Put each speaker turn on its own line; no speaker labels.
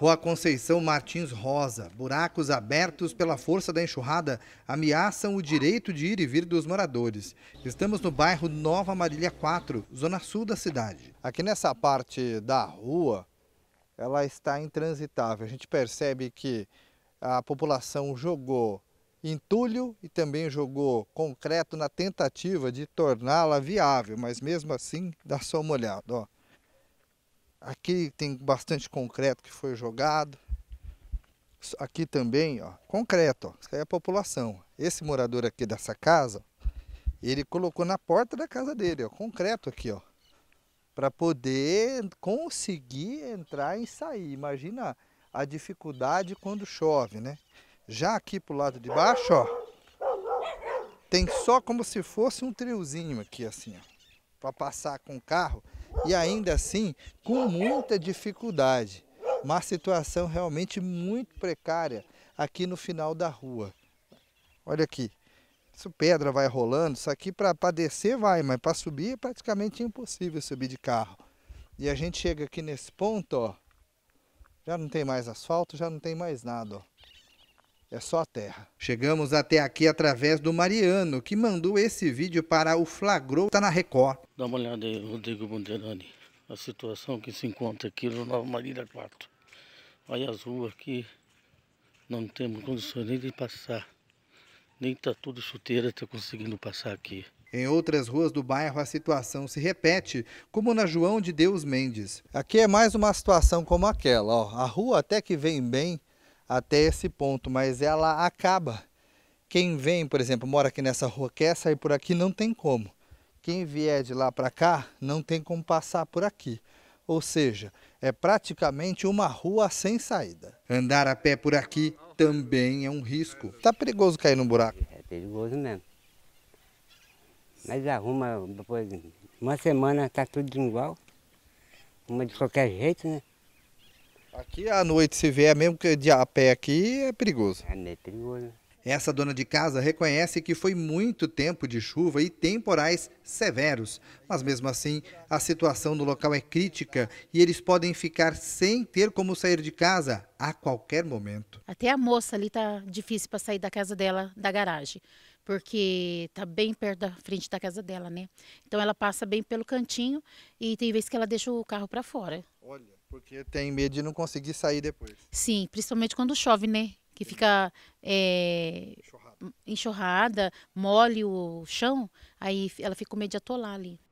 Rua Conceição Martins Rosa. Buracos abertos pela força da enxurrada ameaçam o direito de ir e vir dos moradores. Estamos no bairro Nova Marília 4, zona sul da cidade. Aqui nessa parte da rua, ela está intransitável. A gente percebe que a população jogou entulho e também jogou concreto na tentativa de torná-la viável, mas mesmo assim dá só uma olhada. Ó. Aqui tem bastante concreto que foi jogado. Aqui também, ó, concreto, ó, isso aí é a população. Esse morador aqui dessa casa, ele colocou na porta da casa dele, ó, concreto aqui, ó, para poder conseguir entrar e sair. Imagina a dificuldade quando chove, né? Já aqui pro lado de baixo, ó, tem só como se fosse um triozinho aqui assim, ó, para passar com o carro e ainda assim com muita dificuldade. Uma situação realmente muito precária aqui no final da rua. Olha aqui, isso pedra vai rolando, isso aqui para descer vai, mas para subir é praticamente impossível subir de carro. E a gente chega aqui nesse ponto, ó, já não tem mais asfalto, já não tem mais nada, ó é só a terra. Chegamos até aqui através do Mariano, que mandou esse vídeo para o Flagrou, está na Record. Dá uma olhada aí, Rodrigo Bandeirani, a situação que se encontra aqui no Nova Marília 4. Olha as ruas aqui, não temos condições nem de passar. Nem está tudo chuteira, está conseguindo passar aqui. Em outras ruas do bairro, a situação se repete, como na João de Deus Mendes. Aqui é mais uma situação como aquela, ó. A rua até que vem bem, até esse ponto, mas ela acaba. Quem vem, por exemplo, mora aqui nessa rua, quer sair por aqui, não tem como. Quem vier de lá para cá, não tem como passar por aqui. Ou seja, é praticamente uma rua sem saída. Andar a pé por aqui também é um risco. Tá perigoso cair no buraco. É perigoso mesmo. Mas arruma, depois, uma semana tá tudo igual. Uma de qualquer jeito, né? Aqui à noite, se vier mesmo que de a pé aqui, é perigoso. É né, perigoso. Essa dona de casa reconhece que foi muito tempo de chuva e temporais severos, mas mesmo assim a situação no local é crítica e eles podem ficar sem ter como sair de casa a qualquer momento.
Até a moça ali tá difícil para sair da casa dela, da garagem, porque tá bem perto da frente da casa dela, né? Então ela passa bem pelo cantinho e tem vezes que ela deixa o carro para fora. Olha.
Porque tem medo de não conseguir sair depois.
Sim, principalmente quando chove, né? Que fica é, enxurrada. enxurrada, mole o chão, aí ela fica com medo de atolar ali.